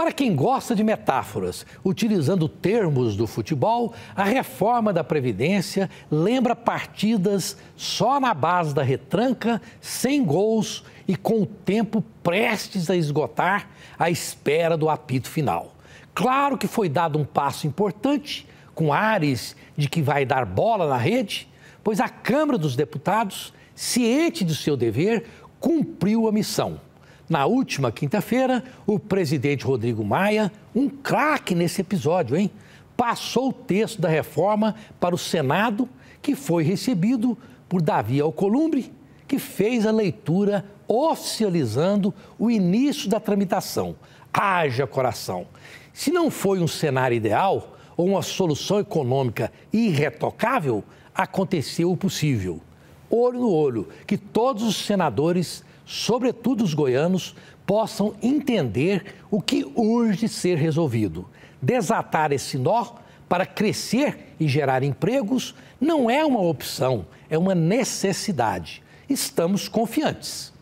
Para quem gosta de metáforas, utilizando termos do futebol, a reforma da Previdência lembra partidas só na base da retranca, sem gols e com o tempo prestes a esgotar à espera do apito final. Claro que foi dado um passo importante, com ares de que vai dar bola na rede, pois a Câmara dos Deputados, ciente do seu dever, cumpriu a missão na última quinta-feira, o presidente Rodrigo Maia, um craque nesse episódio, hein? Passou o texto da reforma para o Senado, que foi recebido por Davi Alcolumbre, que fez a leitura oficializando o início da tramitação. Haja coração! Se não foi um cenário ideal ou uma solução econômica irretocável, aconteceu o possível. Olho no olho, que todos os senadores sobretudo os goianos, possam entender o que urge ser resolvido. Desatar esse nó para crescer e gerar empregos não é uma opção, é uma necessidade. Estamos confiantes.